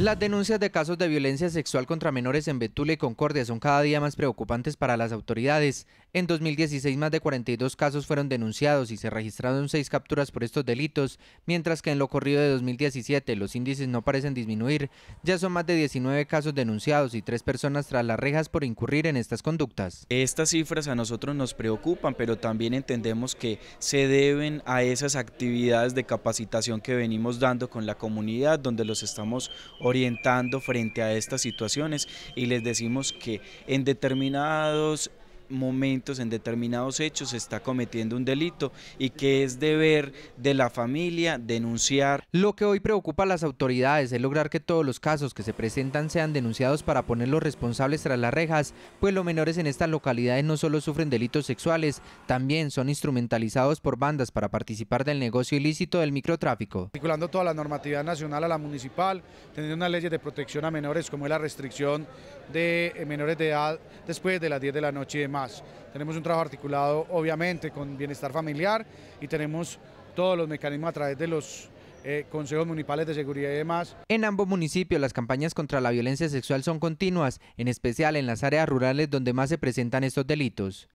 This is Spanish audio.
Las denuncias de casos de violencia sexual contra menores en Betula y Concordia son cada día más preocupantes para las autoridades. En 2016 más de 42 casos fueron denunciados y se registraron seis capturas por estos delitos, mientras que en lo corrido de 2017 los índices no parecen disminuir, ya son más de 19 casos denunciados y tres personas tras las rejas por incurrir en estas conductas. Estas cifras a nosotros nos preocupan, pero también entendemos que se deben a esas actividades de capacitación que venimos dando con la comunidad, donde los estamos organizando orientando frente a estas situaciones y les decimos que en determinados momentos, en determinados hechos se está cometiendo un delito y que es deber de la familia denunciar. Lo que hoy preocupa a las autoridades es lograr que todos los casos que se presentan sean denunciados para poner los responsables tras las rejas, pues los menores en estas localidades no solo sufren delitos sexuales, también son instrumentalizados por bandas para participar del negocio ilícito del microtráfico. Articulando toda la normatividad nacional a la municipal, teniendo unas leyes de protección a menores como es la restricción de eh, menores de edad después de las 10 de la noche y demás. Tenemos un trabajo articulado, obviamente, con bienestar familiar y tenemos todos los mecanismos a través de los eh, consejos municipales de seguridad y demás. En ambos municipios las campañas contra la violencia sexual son continuas, en especial en las áreas rurales donde más se presentan estos delitos.